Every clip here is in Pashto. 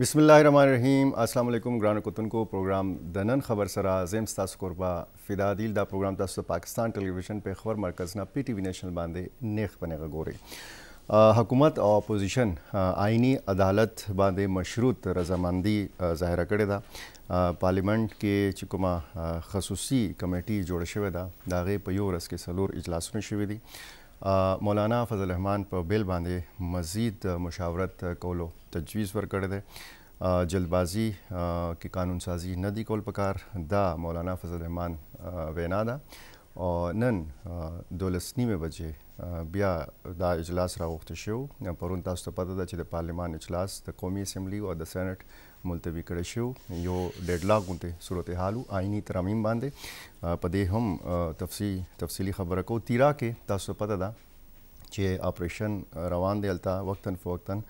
بسم الله الرحمن الرحیم السلام علیکم ګران کوتونکو پروګرام د نن خبر سره زم تاسو قربا فدا دیل دا پروګرام تاسو پاکستان ټلویزیون په خبر مرکز نه پی ټی وی نېشنل باندې نیخ بنه غوري حکومت او اپوزیشن آئینی عدالت باندې مشروط رضامندی ظاهره کړې ده پارلیمنت کې چې کومه خصوصي کمیټي جوړ شوې ده دا غي په یو ورځ کې سلور اجلاسونه شوې دي مولانا فضل الرحمن په بیل باندې مزید مشاورت کولو تجویز ورکړی دی جلبازی کې قانون سازی نه دی کول پکار دا مولانا فضل الرحمن وینا ده او نن دولس نیمه بجې بیا دا اجلاس راوخته شو پرون تاسو ته پته ده چې د پارلمان اجلاس د قومي اسمبلی او د سېنات ملتوي کړی شو یو ډډلاک غونته صورتحال آئینی ترامیم باندې په دې هم تفصیل تفصیلی خبره کو تیرا کې تاسو پته ده چې اپریشن روان دی التا وقتن فوقتن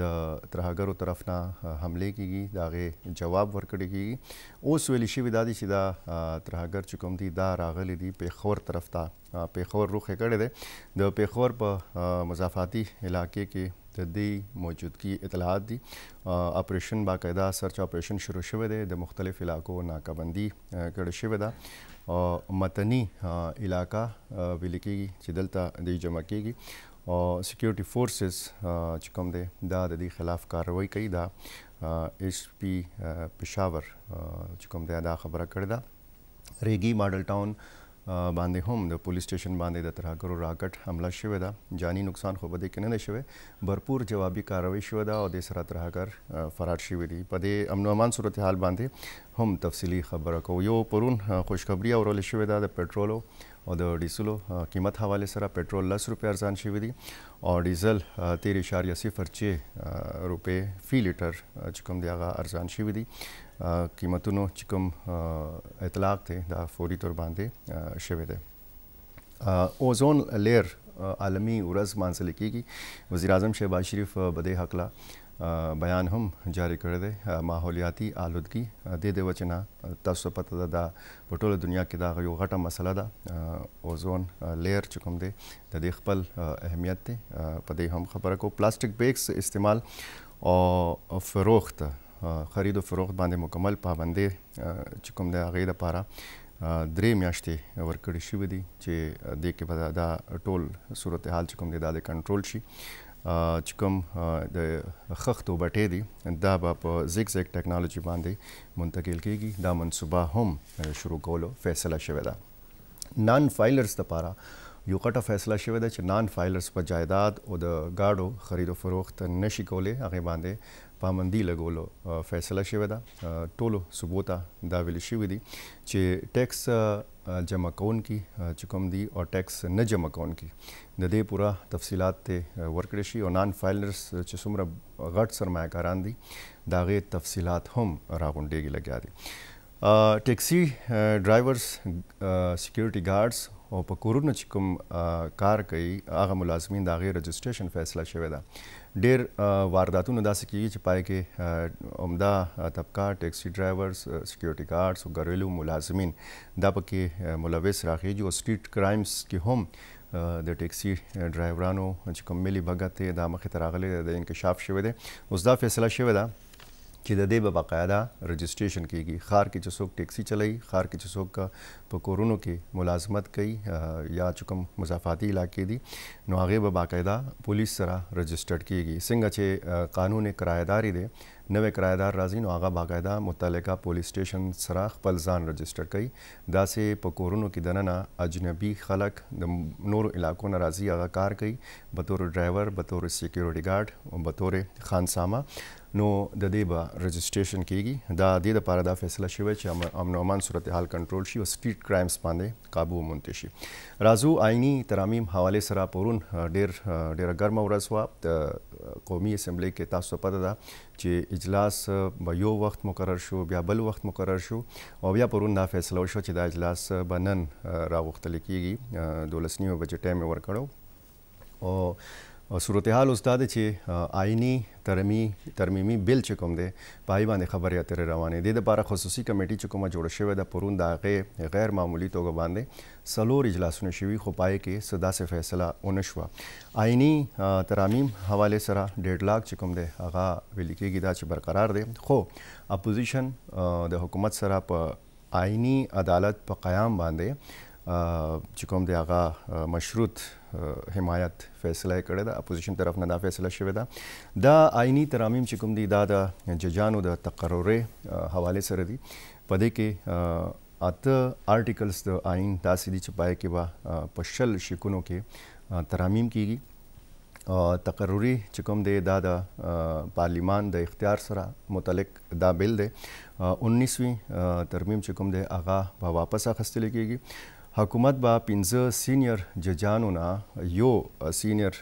د ترهګرو طرف نه حمله کیږي داغه جواب ورکړي کیږي اوس ویل شي ودا دي چې دا ترهګر چکم دي دا راغلي دي په خور طرف ته په خور روخه کړي دي د په خور په مضافاتي علاقې کې د دې موجودګي اطلاعات دي اپریشن باقاعده سرچ اپریشن شروع شوه دی د مختلف علاقو ناکابندي کړې شوه ده او متنی علاقہ ویل کې چې دلته د جمع کېږي او سکیورټي فورسز چې کوم دي دا د دې خلاف کاروایی کوي دا ایس پی پېښور چې کوم دی دا خبره کړې ده ریګي ماډل ټاون باندې هم د پولیس سټیشن باندې د ترهګرو راکټ حمله شوې ده جانی نقصان خو بده کې نه شوې برپور جوابي کاروي شوې ده او د سره ترهګر فرار شوې دي په دې امن امان صورتحال باندې هم تفصيلي خبره کوو یو پرون خوشخبری اورل شوې ده د پټرولو او د ډیزلو قیمت حواله سره پټرول 10 روپیا ارزان شوی دی او ډیزل 13.06 روپے فی لیټر چې کوم دی هغه ارزان شوی دی قیمتونو چې کوم اطلاق دی دا فوري تور باندې شوه دی اوزون لیر عالمی ورځ مانسل کیږي وزیر اعظم شهباز شریف بده حقلا بیان هم جاری کړی دی ماحولیاتي آلودګي د دې وچنا تاسو پته ده دا په ټوله دنیا کې دا یو غټه مسله ده اوزون لیر چې کوم دی د دې خپل اهمیت دی په دې هم خبره کو پلاستیک بیگز استعمال او فروخت خرید او فروخت باندې مکمل پابندي چې کوم د هغه لپاره درې میاشتې ورکړې شوې دي چې د کې په دا ټول صورتحال چې کوم د داده کنټرول شي چې کوم د خختو بټې دي دا په زیګ زیګ ټیکنالوژي باندې منتقل کیږي دا منصوبه هم شروع کولو فیصله شوې ده نان فایلرز لپاره یوکټا فیصله شوې ده چې نان فایلرز په جایداد او د گاډو خرید او فروخت نشي کولای هغه باندې پامندي لګولو فیصله شوې ده ټولو ثبوتا دا ویل شوې دي چې ټیکس جمع کون کی چکم دی او ټیکس نه جمع کون کی د دې پورا تفصيلات ته ورکړې شي او نان فایلرز چې څومره غټ سرمایه‌کاران دي دا غي تفصيلات هم راغونډيږي لګیا دي ټیکسي ډرایورز سکیورټي ګارډز او په کورونو چې کوم کار کوي هغه ملازمین د هغې رجسټریشن فیصله شوې ده ډیر وارداتونه داسې کیږي چې پای کې عمده طبقه ټیکسي ډرایورز سکیورټي ګارډز او ګرېلو ملازمین دا پکې ملوث راخیږي او سټریټ کرایمز کې هم د ټیکسي ډرایورانو چې کوم ملي بغت د مخه تراغلي د انکشاف شوه ده اوس دا فیصله شوه ده چې د دې به باقاعده رجسټریشن کیږي خار کې چې څوک ټیکسي چلای خار کې چې څوک په کورونو کې ملازمت کوي یا چې کوم مسافاتي علاقې دي نو هغه به باقاعده پولیس سره رجسټرډ کیږي څنګه چې قانون کرایداري دی نوې کرایدار راځي نو هغه باقاعده متعلقه پولیس سټیشن سره خپل ځان رجستر کړي دا سه په کورونو کې دننه اجنبي خلک د نورو علاقو نه راځي هغه کار کوي به تور ډرایور به تور سکیورټي ګارد به تور خانسامه نو د دې به رجسټریشن کیږي دا د دې لپاره دا فیصله شوه چې امن امان صورتحال کنټرول شي او سټریټ کرایمز باندې قابو مونته شي رازو آئینی ترامیم حواله سره پرون ډیر ډیر ګرمه ورځ و قومي اسمبلی کې تاسو پته ده چې اجلاس به یو وخت مقرر شو بیا بل وخت مقرر شو او بیا پرون دا فیصله وشو چې دا اجلاس بنن راوختل کیږي 12 نیمه بجې ټایم ورکړو او صورتحال استاد چې آئینی ترمی ترمیمی بل چې کوم دی پای باندې خبرې اترې روانې دي د لپاره خصوصي کمیټې چې کومه جوړه شوې ده پرون د هغې غیر معمولی توګه باندې څلور اجلاسونه شوي خو پای کې صدا سه فیصله ونه شوه آئینی ترامیم حواله سره ډېر لاک چې کوم دی هغه ویل کېږي دا چې برقرار دی خو اپوزیشن د حکومت سره په آئینی عدالت په قیام باندې چې کوم دی هغه مشروط حمایت فیصله کړې ده اپوزیشن طرف نه دا فیصله شوې ده دا آئینی ترامیم چې کوم دی دا د ججانو د تقررې حواله سره دی په دې کې اته آرټیکلز د آئین داسې دي چې پای کې به په شل شکونو کې ترامیم کیږي تقرری چې کوم دی دا د پارلیمان د اختیار سره متعلق دا بل دی 19ویں ترمیم چې کوم دی هغه به واپس اخستل کیږي حکومت به 15 سینیئر ججانو نه یو سینیئر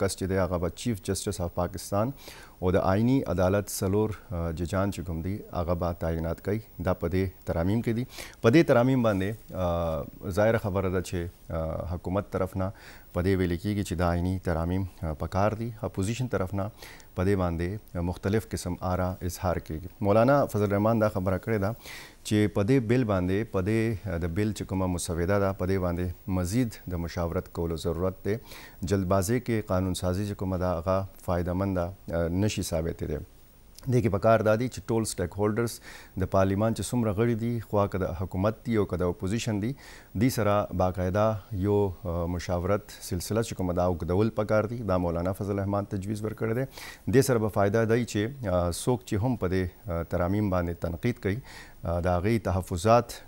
کس چې دی هغه به چیف جسټس اف پاکستان او د آئینی عدالت سلور ججان چې کوم دي هغه به تعینات کوي دا په دې ترامیم کې دي په دې ترامیم باندې ظاهر خبره ده چې حکومت طرف نه په دې ویل کېږي چې دا آئینی ترامیم پکار دي اپوزیشن طرف نه په دې باندې مختلف قسم آرا اظهار کیږي مولانا فضل الرحمن دا خبره کړې ده چې په دې بل باندې په دې د بل چې کومه مسوده ده په دې باندې مزید د مشاورت کولو ضرورت دی جلدبازي کې قانون سازي چې کومه دا هغه فائدہ مند نه نشي ثابتېدی د کې پکار دادی چې ټول سټیک هولډرز د پارلیمان چې څومره غړي دي خو که د حکومت دی او که د اپوزیشن دی د سره باقاعده یو مشاورت سلسله چې کومه دا وګدول پکار دي دا مولانا فضل الرحمن تجویز ورکړی دی د سره به فائدہ دی چې څوک چې هم په دې ترامیم باندې تنقید کوي دا غي تحفظات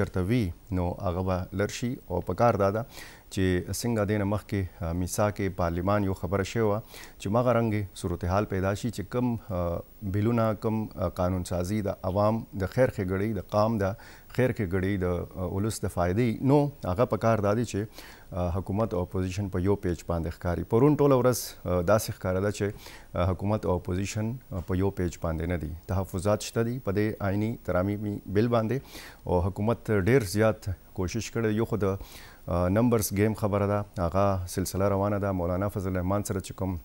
چرتوي نو هغه لرشي او پکار دادا چې څنګه دینه مخکې میثاق پارلمان یو خبره شوه چې مغه رنګ صورتحال پیدا شي چې کم بلونه کم قانون سازي د عوام د خیر خګړې د قام د خیر خګړې د اولس د فائدې نو هغه په کار دادي چې حکومت او اپوزیشن په یو پیج باندې ښکاری پرون ټوله ورځ داسې ښکاره ده چې حکومت او اپوزیشن په یو پیج باندې نه دي تحفظات شته دي په دې آئینی ترامیم بل باندې او حکومت ډیر زیات کوشش کړی یو خو د نمبرز گیم خبره ده هغه سلسله روانه ده مولانا فضل الرحمن سره چې کوم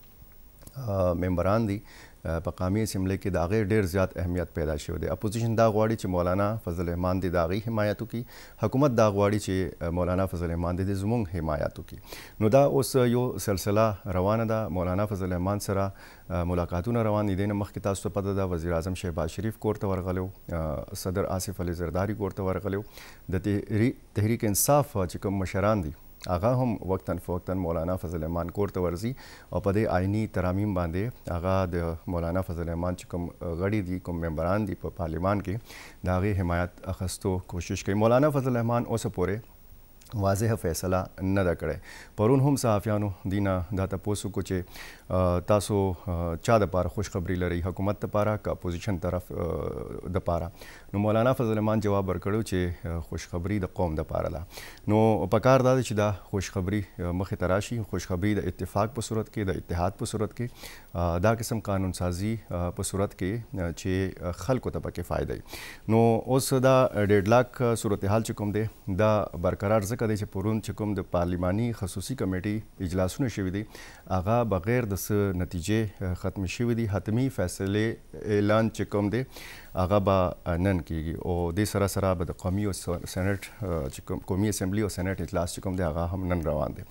ممبران دي په قامي اسمبلی کې د هغې ډېر زیات اهمیت پیدا شوی دی اپوزیشن دا غواړي چې مولانا فضل الرحمن دی د هغې حمایت وکړي حکومت دا غواړي چې مولانا فضل الرحمن دی د زموږ حمایت وکړي نو دا اوس یو سلسله روانه ده مولانا فضل الرحمن سره ملاقاتونه روان دي د نه مخکې تاسو ته پته ده وزیر اعظم شهباز شریف کور ته ورغلو صدر آصف علي زرداری کور ته ورغلو د تحریک انصاف چې کوم مشران دي هغه هم وقتن فوقتن مولانا فضل الرحمن کور ته ورزي او په دې آئینی ترامیم باندې هغه د مولانا فضل الرحمن چې کوم غړي دي کوم ممبران دي په پا پارلمان کې د هغې حمایت اخستو کوشش کوي مولانا فضل الرحمن اوسه پورې واضح فیصله نه ده کړې پرون هم صحافیانو دینه دا تاسو کو چې تاسو چا د پاره خوشخبری لري حکومت ته پاره کا اپوزیشن طرف د پاره نو مولانا فضل الرحمن جواب ورکړو چې خوشخبری د قوم د پاره ده نو پکار دا چې دا خوشخبری مخه تراشي خوشخبری د اتفاق په صورت کې د اتحاد په صورت کې دا قسم قانون سازي په صورت کې چې خلکو ته پکې فائدې نو اوس دا 1.5 لک صورتحال چې کوم دی دا برقرار ځکه شک دی چې پرون چې کوم د پارلماني خصوصي کمیټې اجلاسونه شوي دي هغه بغیر د څه نتیجې ختم شوي دي حتمی فیصله اعلان چې کوم دی هغه به نن کیږي او د سره سره به د قومي او سېنات قومي اسمبلی او سېنات اجلاس چې کوم دی هغه هم نن روان دي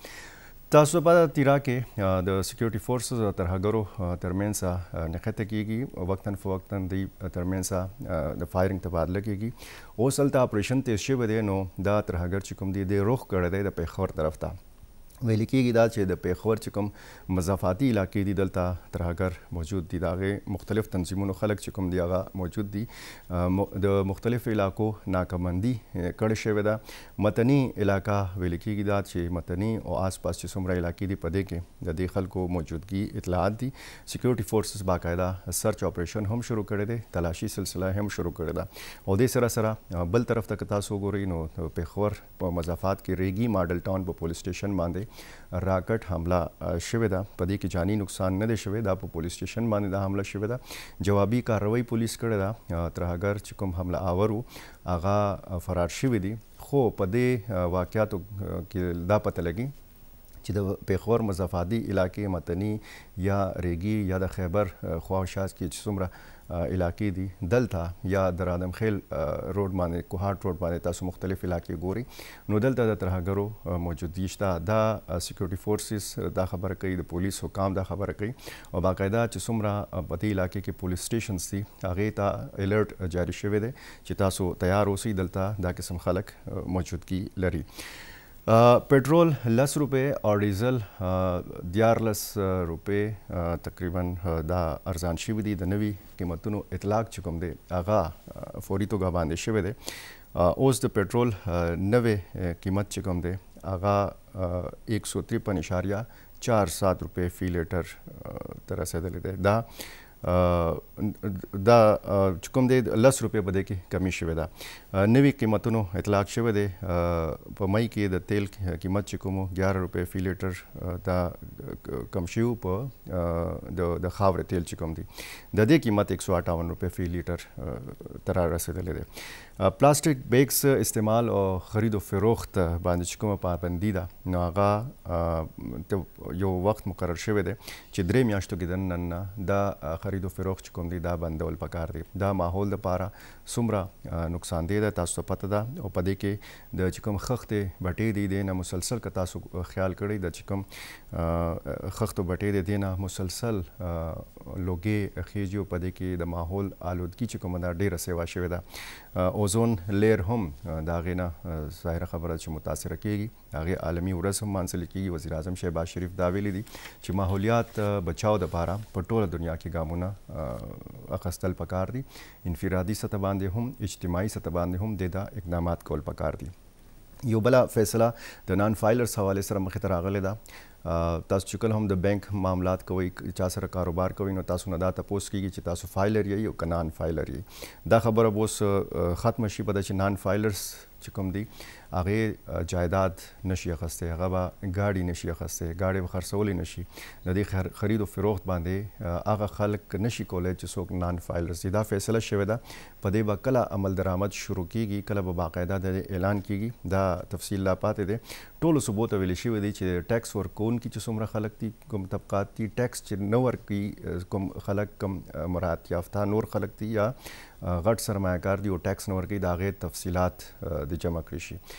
تاسو په تیرا کې د سکیورټي فورسز او ترهګرو ترمنځ نښته کیږي وقتاً فوقتاً د ترمنځ د فایرنګ تبادله کیږي اوس هلته اپریشن تیز شوی دی نو دا ترهګر چې کوم دی د روخ کړی دی د پیښور طرف ته ویل کېږي دا چې د پیښور چې کوم مضافاتي علاقې دي دلته ترهګر موجود دي د هغې مختلف تنظیمونو خلک چې کوم دي هغه موجود دي د مختلفو علاقو ناکمندي کړې شوې ده متني علاقه ویل کېږي دا چې متني او آسپاس چې څومره علاقې دي په دې کې د دې خلکو موجودګي اطلاعات دي سکیورټي فورسز باقاعده سرچ اپریشن هم شروع کړی دی تلاشي سلسله هم شروع کړې ده او دې سره سره بل طرف ته که تاسو وګورئ نو پیښور په مضافات کې ریګي ماډل ټاون په پولیس سټیشن باندې باندې راکټ حمله شوې ده په دې کې جانی نقصان نه دی شوی دا په پولیس سټیشن باندې دا حمله شوې ده جوابي کاروي پولیس کړې ده تر هغه چې کوم حمله آورو هغه فرار شوی دی خو په دې واقعاتو کې دا پته لګي چې د پیښور مزافادي علاقې متنی یا ریګي یا د خیبر خواوشاز کې چې څومره علاقې دي دلته یا در ادم خیل روډ باندې کوهارت روډ باندې تاسو مختلف علاقې ګوري نو دلته د ترهګرو موجودګي شته دا سکیورټي فورسز دا خبره کوي د پولیس حکام دا خبره کوي او باقاعده چې څومره په دې علاقې کې پولیس سټیشنز دي هغه ته الرټ جاری شوی دی چې تاسو تیار اوسئ دلته دا قسم خلک موجودګي لري پټرول 10 روپے او ډیزل 14 روپے تقریبا دا ارزان شوی دی د نوي قیمتونو اطلاق چکم دی اغا فوري توګه باندې شوی دی اوس د پټرول نوې قیمت چکم دی اغا 153.47 روپے فی لیټر تر رسیدلې ده دا دا کوم دی لس روپۍ بده کې کمی شوې ده نوي قیمتونو اطلاق شوی دی په مئی کې د تیل قیمت چې کوم 11 روپۍ فی لیټر دا کم شو په د د خاورې تیل چې کوم دی د دې قیمت 158 روپۍ فی لیټر تر رسیدلې ده پلاستیک بیگز استعمال او خرید او فروخت باندې کومه پابندي ده نو هغه یو وخت مقرر شوی دی چې درې میاشتو کې دننه دا خرید او فروخت کوم دی دا بندول پکار دی دا ماحول د پاره سمره نقصان دی تاسو پته ده او پدې کې د چکم خخت بټې دی د نه مسلسل که تاسو خیال کړئ د چکم خخت بټې دی نه مسلسل لوګي خېجو پدې کې د ماحول آلودګي چې کوم دا ډیره سیوا شوی ده اوزون لیر هم دا غینه ظاهره خبره چې متاثر کیږي هغه عالمی ورځ هم مانسل کیږي وزیر اعظم شهباز شریف دا ویلي دي چې ماحولیات بچاو د پاره په ټوله دنیا کې ګامونه اخستل پکار دي انفرادي سطح باندې هم اجتماعي سطح باندې هم د اقدامات کول پکار دي یو بل فیصله د نان فایلرز حواله سره مخ ته راغله ده تاسو چې کله هم د بانک معاملات کوئ چا سره کاروبار کوئ نو تاسو نه دا تاسو کیږي چې تاسو فایلر یې او کنان فایلر یې دا خبره اوس ختم شي په د چې نان فایلرز چې کوم دي هغه جایداد نشي اخسته هغه به گاډي نشي اخسته گاډي به خرڅول نشي د دې خرید او فروخت باندې هغه خلک نشي کولای چې څوک نان فایل رسي دا فیصله شوه ده په دې به کله عمل درآمد شروع کیږي کله به باقاعده د اعلان کیږي دا تفصیل لا پاتې ده ټول ثبوت ویل شي ودی چې ټیکس ورکون کی چې څومره خلک دي کوم طبقات دي ټیکس چې نو ورکی کوم خلک کم مراد یافته نور خلک دي یا غټ سرمایه‌کار دی او ټیکس نور کې داغه تفصيلات د جمع کړی شي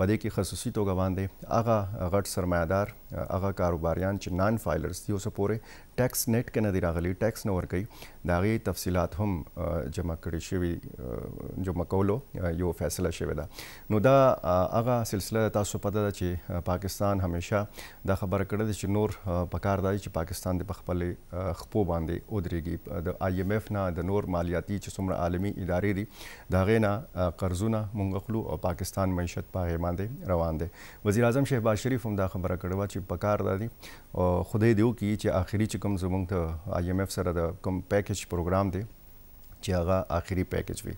په دې کې خصوصي توګه باندې هغه غټ سرمایدار هغه کاروباریان چې نان فایلرز دي اوسه پورې ټیکس نت کې نه دی راغلي ټیکس نه ورکي دا غي تفصيلات هم جمع کړي شوی جو مکولو یو فیصله شوی دا نو دا هغه سلسله تاسو پته ده چې پاکستان همیشه دا خبره کړې ده چې نور پکار دی چې پاکستان د خپل خپو باندې ودرېږي د آی ایم ایف نه د نور مالیاتي چې څومره عالمی ادارې دي دا غي نه قرضونه مونږ خلو او پاکستان معیشت پاره باندې روان دي وزیر اعظم شهباز شریف هم دا خبره کړې و چې پکار دادي خدای دیو کی چې آخري چې کوم زمونږ ته آی ایم ایف سره د کوم پیکیج پروګرام دی چې هغه آخري پیکیج وي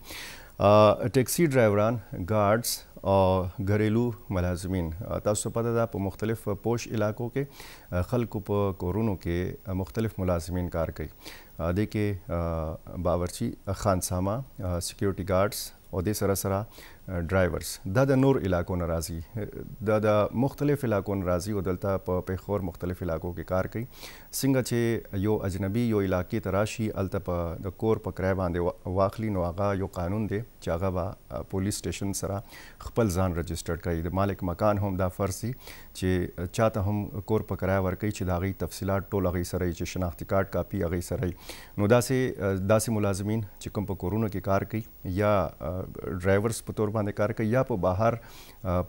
ټیکسي ډرایوران ګارډز او غریلو ملازمین تاسو په دا په مختلف پوش علاقو کې خلکو په کورونو کې مختلف ملازمین کار کوي د کې باورچی خانسامه سکیورټي ګارډز او د سره سره ډرایورز uh, دا د نور علاقو ناراضي دا د مختلف علاقو ناراضي او دلته په پیښور مختلف علاقو کې کار کوي څنګه چې یو اجنبي یو علاقې تراشي الته په د کور په کرای باندې واخلي نو هغه یو قانون دی چې هغه با پولیس سټیشن سره خپل ځان رجستر کوي د مالک مکان هم دا فرسي چې چاته هم کور په کرای ورکوي چې دا غي تفصيلات ټول غي سره چې شناختی کارت کاپي غي سره نو دا سه داسې ملازمین چې کوم په کورونو کې کار کوي یا ډرایورز په تور باندې کار کوي یا په بهر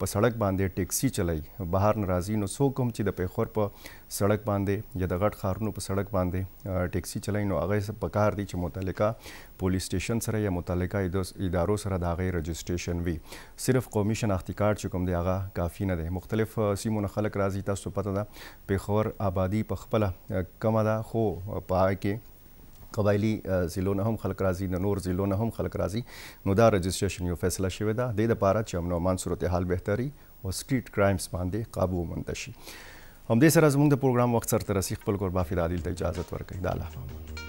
په سړک باندې ټیکسي چلای بهر ناراضي نو څوک هم چې د پیښور په سړک باندې یا د غټ خارونو په سړک باندې ټیکسي چلای نو هغه څه پکار دي چې متعلقه پولیس سټیشن سره یا متعلقه ادارو سره دا غي رجسٹریشن وی صرف قومي شناختی کارت چې کوم دی هغه کافی نه دی مختلف سیمونه خلک راځي تاسو پته ده پیښور آبادی په خپل کمه ده خو پای کې قبایلی ځلونه هم خلک راځي د نور ځلونه هم خلک راځي نو دا رجستریشن یو فیصله شوې ده د لپاره چې امن او امان صورتحال بهتري او سټریټ کرایمز باندې قابو ومنل شي همدې سره زموږ د پروګرام وخت سره ترسي خپل کور بافي د عادل ته اجازه ورکړي دا الله